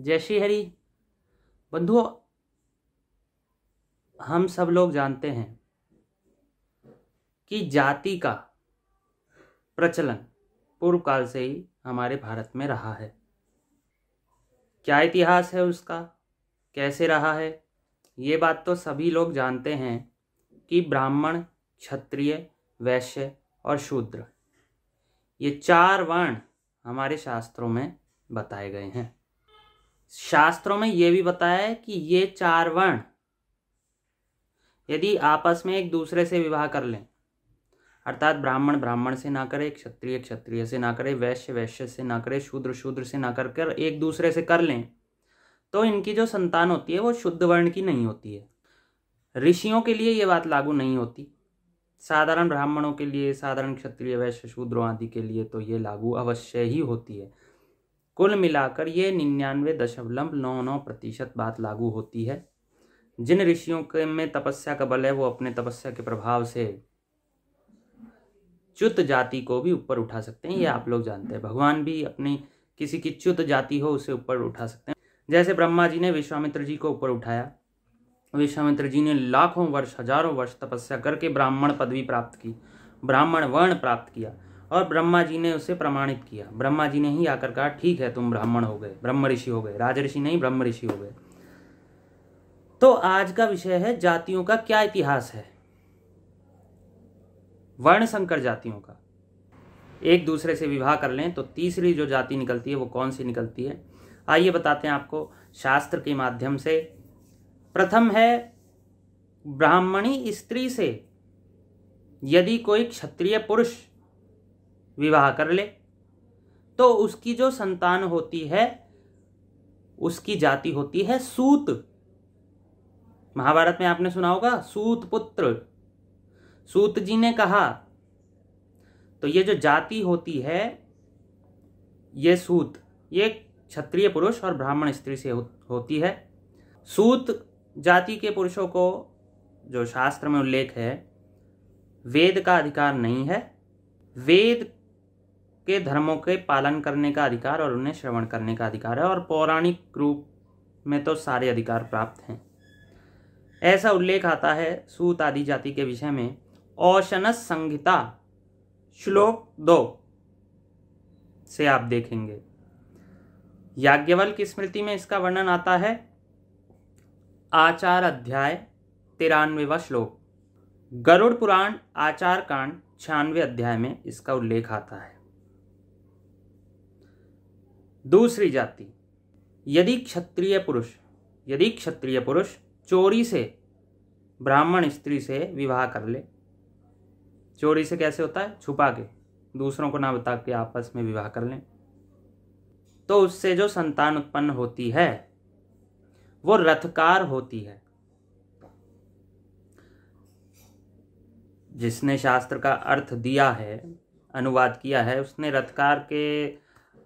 जय श्री हरि बंधुओं हम सब लोग जानते हैं कि जाति का प्रचलन पूर्व काल से ही हमारे भारत में रहा है क्या इतिहास है उसका कैसे रहा है ये बात तो सभी लोग जानते हैं कि ब्राह्मण क्षत्रिय वैश्य और शूद्र ये चार वर्ण हमारे शास्त्रों में बताए गए हैं शास्त्रों में यह भी बताया है कि ये चार वर्ण यदि आपस में एक दूसरे से विवाह कर लें अर्थात ब्राह्मण ब्राह्मण से ना करे क्षत्रिय क्षत्रिय से ना करे वैश्य वैश्य से ना करे शूद्र शूद्र से ना कर कर एक दूसरे से कर लें तो इनकी जो संतान होती है वो शुद्ध वर्ण की नहीं होती है ऋषियों के लिए ये बात लागू नहीं होती साधारण ब्राह्मणों के लिए साधारण क्षत्रिय वैश्य शूद्रों आदि के लिए तो ये लागू अवश्य ही होती है कुल मिलाकर ये निन्यानवे दशमलव नौ नौ प्रतिशत बात लागू होती है जिन ऋषियों के में तपस्या का बल है वो अपने तपस्या के प्रभाव से च्युत जाति को भी ऊपर उठा सकते हैं ये आप लोग जानते हैं भगवान भी अपनी किसी की च्युत जाति हो उसे ऊपर उठा सकते हैं जैसे ब्रह्मा जी ने विश्वामित्र जी को ऊपर उठाया विश्वामित्र जी ने लाखों वर्ष हजारों वर्ष तपस्या करके ब्राह्मण पदवी प्राप्त की ब्राह्मण वर्ण प्राप्त किया और ब्रह्मा जी ने उसे प्रमाणित किया ब्रह्मा जी ने ही आकर कहा ठीक है तुम ब्राह्मण हो गए ब्रह्म ऋषि हो गए राज ऋषि नहीं ब्रह्म ऋषि हो गए तो आज का विषय है जातियों का क्या इतिहास है वर्ण संकर जातियों का एक दूसरे से विवाह कर लें तो तीसरी जो जाति निकलती है वो कौन सी निकलती है आइए बताते हैं आपको शास्त्र के माध्यम से प्रथम है ब्राह्मणी स्त्री से यदि कोई क्षत्रिय पुरुष विवाह कर ले तो उसकी जो संतान होती है उसकी जाति होती है सूत महाभारत में आपने सुना होगा सूत पुत्र सूत जी ने कहा तो ये जो जाति होती है ये सूत ये क्षत्रिय पुरुष और ब्राह्मण स्त्री से होती है सूत जाति के पुरुषों को जो शास्त्र में उल्लेख है वेद का अधिकार नहीं है वेद के धर्मों के पालन करने का अधिकार और उन्हें श्रवण करने का अधिकार है और पौराणिक रूप में तो सारे अधिकार प्राप्त हैं ऐसा उल्लेख आता है सूत आदि जाति के विषय में औशनस संहिता श्लोक दो से आप देखेंगे याज्ञवल की स्मृति में इसका वर्णन आता है आचार अध्याय तिरानवेवा श्लोक गरुड़ पुराण आचार कांड छियानवे अध्याय में इसका उल्लेख आता है दूसरी जाति यदि क्षत्रिय पुरुष यदि क्षत्रिय पुरुष चोरी से ब्राह्मण स्त्री से विवाह कर ले चोरी से कैसे होता है छुपा के दूसरों को ना बता के आपस में विवाह कर लें तो उससे जो संतान उत्पन्न होती है वो रथकार होती है जिसने शास्त्र का अर्थ दिया है अनुवाद किया है उसने रथकार के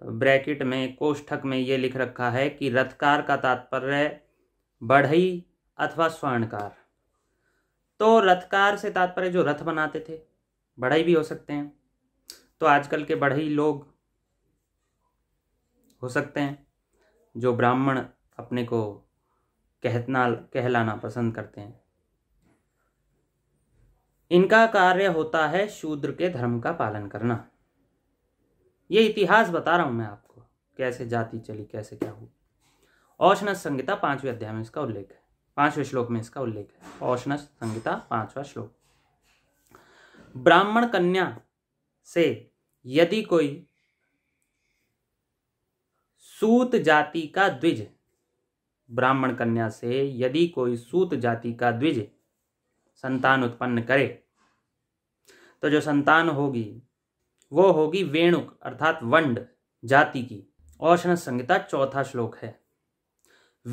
ब्रैकेट में कोष्ठक में ये लिख रखा है कि रथकार का तात्पर्य बढ़ई अथवा स्वर्णकार तो रथकार से तात्पर्य जो रथ बनाते थे बढ़ई भी हो सकते हैं तो आजकल के बढ़ई लोग हो सकते हैं जो ब्राह्मण अपने को कहतना कहलाना पसंद करते हैं इनका कार्य होता है शूद्र के धर्म का पालन करना ये इतिहास बता रहा हूं मैं आपको कैसे जाति चली कैसे क्या हुआ औषण संहिता पांचवें अध्याय में इसका उल्लेख है पांचवें श्लोक में इसका उल्लेख है औषण संहिता पांचवा श्लोक ब्राह्मण कन्या से यदि कोई सूत जाति का द्विज ब्राह्मण कन्या से यदि कोई सूत जाति का द्विज संतान उत्पन्न करे तो जो संतान होगी वो होगी वेणुक अर्थात वंड जाति की औषण संहिता चौथा श्लोक है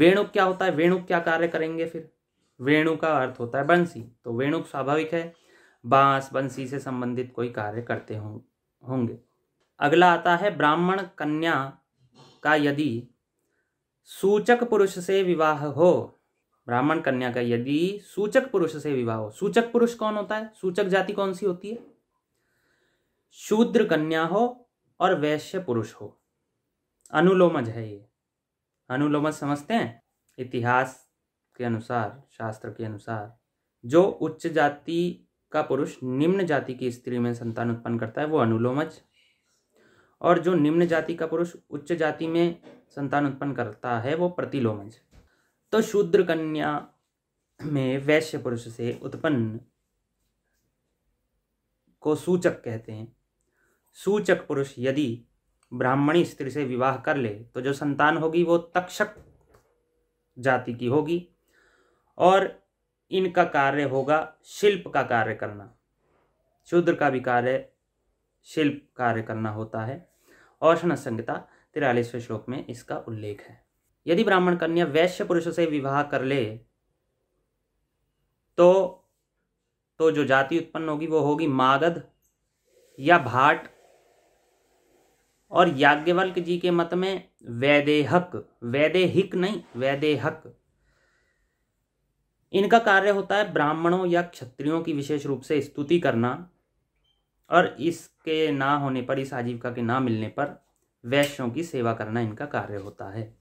वेणुक क्या होता है वेणुक क्या कार्य करेंगे फिर वेणु का अर्थ होता है बंसी तो वेणुक स्वाभाविक है बांस बंसी से संबंधित कोई कार्य करते होंगे अगला आता है ब्राह्मण कन्या का यदि सूचक पुरुष से विवाह हो ब्राह्मण कन्या का यदि सूचक पुरुष से विवाह हो सूचक पुरुष कौन होता है सूचक जाति कौन सी होती है शूद्र कन्या हो और वैश्य पुरुष हो अनुलोमज है ये अनुलोमज समझते हैं इतिहास के अनुसार शास्त्र के अनुसार जो उच्च जाति का पुरुष निम्न जाति की स्त्री में संतान उत्पन्न करता है वो अनुलोमज और जो निम्न जाति का पुरुष उच्च जाति में संतान उत्पन्न करता है वो प्रतिलोमज तो शूद्र कन्या में वैश्य पुरुष से उत्पन्न को सूचक कहते हैं सूचक पुरुष यदि ब्राह्मणी स्त्री से विवाह कर ले तो जो संतान होगी वो तक्षक जाति की होगी और इनका कार्य होगा शिल्प का कार्य करना शूद्र का भी कार्य शिल्प कार्य करना होता है औषण संहिता तिरालीसवें श्लोक में इसका उल्लेख है यदि ब्राह्मण कन्या वैश्य पुरुष से विवाह कर ले तो तो जो जाति उत्पन्न होगी वो होगी मागध या भाट और याज्ञवल्क जी के मत में वैदेहक वैदेहिक नहीं वैदेहक इनका कार्य होता है ब्राह्मणों या क्षत्रियों की विशेष रूप से स्तुति करना और इसके ना होने पर इस आजीविका के ना मिलने पर वैश्यों की सेवा करना इनका कार्य होता है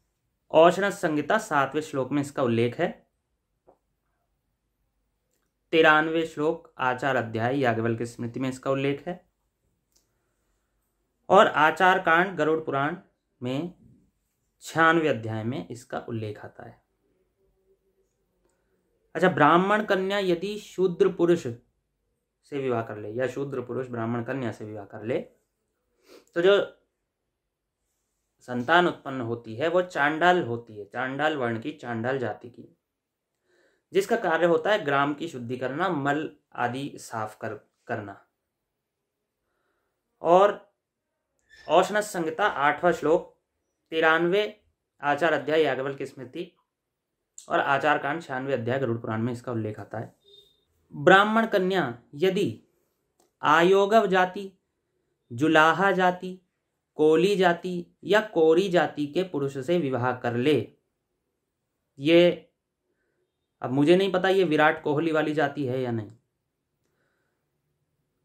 औषण संहिता सातवें श्लोक में इसका उल्लेख है तिरानवे श्लोक आचार अध्याय याज्ञवल्क की स्मृति में इसका उल्लेख है और आचार कांड गरुड़ पुराण में छियानवे अध्याय में इसका उल्लेख आता है अच्छा ब्राह्मण कन्या यदि शूद्र पुरुष से विवाह कर ले या शूद्र पुरुष ब्राह्मण कन्या से विवाह कर ले तो जो संतान उत्पन्न होती है वो चांडाल होती है चांडाल वर्ण की चांडाल जाति की जिसका कार्य होता है ग्राम की शुद्धि करना मल आदि साफ कर करना और औषण संहिता आठवां श्लोक तिरानवे आचार अध्याय याज्ञवल की स्मृति और आचार कांड छियानवे अध्याय गरुड़ पुराण में इसका उल्लेख आता है ब्राह्मण कन्या यदि आयोगव जाति जुलाहा जाति कोली जाति या कोरी जाति के पुरुष से विवाह कर ले ये अब मुझे नहीं पता ये विराट कोहली वाली जाति है या नहीं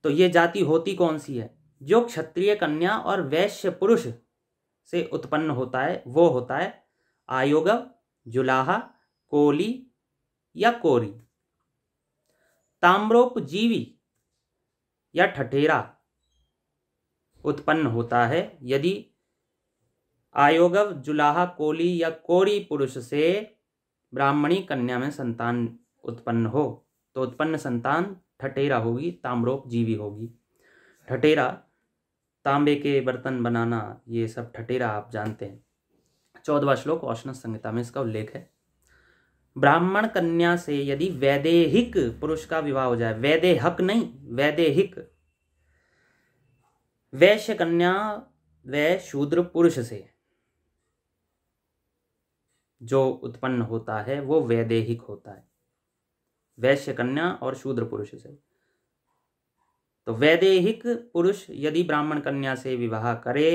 तो ये जाति होती कौन सी है जो क्षत्रिय कन्या और वैश्य पुरुष से उत्पन्न होता है वो होता है आयोग जुलाहा कोली या कोरी ताम्रोपजीवी या ठठेरा उत्पन्न होता है यदि आयोगव जुलाहा कोली या कोरी पुरुष से ब्राह्मणी कन्या में संतान उत्पन्न हो तो उत्पन्न संतान ठठेरा होगी ताम्रोपजीवी होगी ठठेरा तांबे के बर्तन बनाना ये सब ठटेरा आप जानते हैं चौदवा श्लोक औष्ण संहिता में इसका उल्लेख है ब्राह्मण कन्या से यदि वैदेहिक पुरुष का विवाह हो जाए वैदेहक नहीं वैदेहिक वैश्य कन्या व शूद्र पुरुष से जो उत्पन्न होता है वो वैदेहिक होता है वैश्य कन्या और शूद्र पुरुष से तो वैदेहिक पुरुष यदि ब्राह्मण कन्या से विवाह करे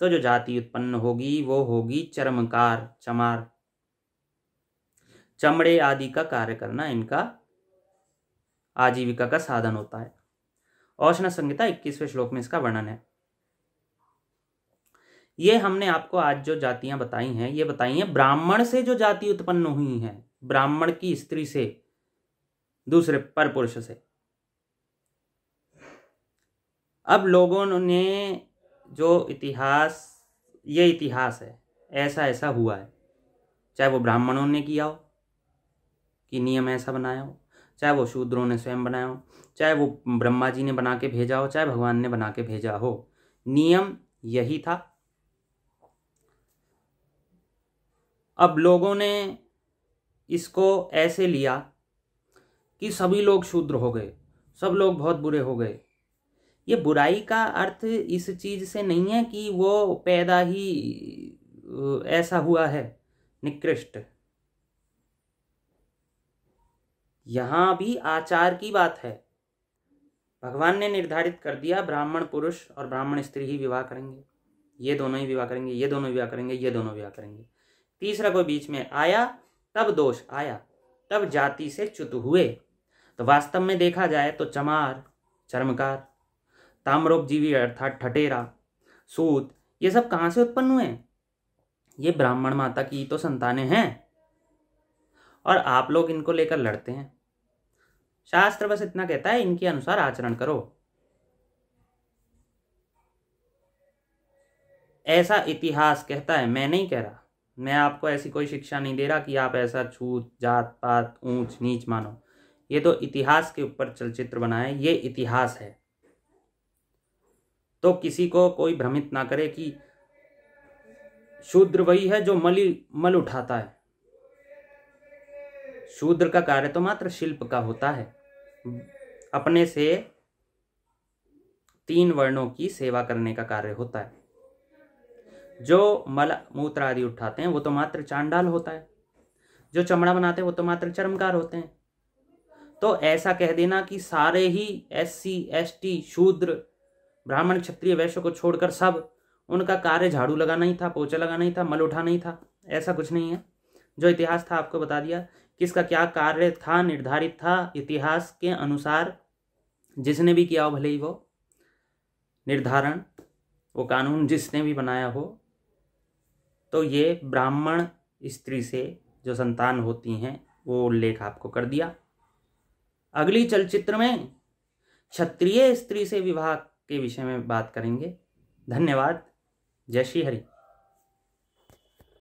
तो जो जाति उत्पन्न होगी वो होगी चर्मकार चमार चमड़े आदि का कार्य करना इनका आजीविका का साधन होता है औषण संहिता इक्कीसवें श्लोक में इसका वर्णन है ये हमने आपको आज जो जातियां बताई हैं ये बताई हैं ब्राह्मण से जो जाति उत्पन्न हुई है ब्राह्मण की स्त्री से दूसरे पर पुरुष से अब लोगों ने जो इतिहास ये इतिहास है ऐसा ऐसा हुआ है चाहे वो ब्राह्मणों ने किया हो कि नियम ऐसा बनाया हो चाहे वो शूद्रों ने स्वयं बनाया हो चाहे वो ब्रह्मा जी ने बना के भेजा हो चाहे भगवान ने बना के भेजा हो नियम यही था अब लोगों ने इसको ऐसे लिया कि सभी लोग शूद्र हो गए सब लोग बहुत बुरे हो गए ये बुराई का अर्थ इस चीज़ से नहीं है कि वो पैदा ही ऐसा हुआ है निकृष्ट यहाँ भी आचार की बात है भगवान ने निर्धारित कर दिया ब्राह्मण पुरुष और ब्राह्मण स्त्री ही विवाह करेंगे ये दोनों ही विवाह करेंगे ये दोनों विवाह करेंगे ये दोनों विवाह करेंगे तीसरा कोई बीच में आया तब दोष आया तब जाति से च्युत हुए तो वास्तव में देखा जाए तो चमार चर्मकार ताम्रोपजीवी अर्थात ठटेरा सूत ये सब कहाँ से उत्पन्न हुए ये ब्राह्मण माता की तो संतानें हैं और आप लोग इनको लेकर लड़ते हैं शास्त्र बस इतना कहता है इनके अनुसार आचरण करो ऐसा इतिहास कहता है मैं नहीं कह रहा मैं आपको ऐसी कोई शिक्षा नहीं दे रहा कि आप ऐसा छूत जात पात ऊंच नीच मानो ये तो इतिहास के ऊपर चलचित्र बनाए ये इतिहास है तो किसी को कोई भ्रमित ना करे कि शूद्र वही है जो मलि मल उठाता है शूद्र का कार्य तो मात्र शिल्प का होता है अपने से तीन वर्णों की सेवा करने का कार्य होता है जो मल मूत्र आदि उठाते हैं वो तो मात्र चांडाल होता है जो चमड़ा बनाते हैं वो तो मात्र चर्मकार होते हैं तो ऐसा कह देना कि सारे ही एस सी एस टी शूद्र ब्राह्मण क्षत्रिय वैश्य को छोड़कर सब उनका कार्य झाड़ू लगाना ही था पोचा लगाना ही था मल उठा नहीं था ऐसा कुछ नहीं है जो इतिहास था आपको बता दिया किसका क्या कार्य था निर्धारित था इतिहास के अनुसार जिसने भी किया हो भले ही वो निर्धारण वो कानून जिसने भी बनाया हो तो ये ब्राह्मण स्त्री से जो संतान होती हैं वो उल्लेख आपको कर दिया अगली चलचित्र में क्षत्रिय स्त्री से विवाह के विषय में बात करेंगे धन्यवाद जय श्री हरि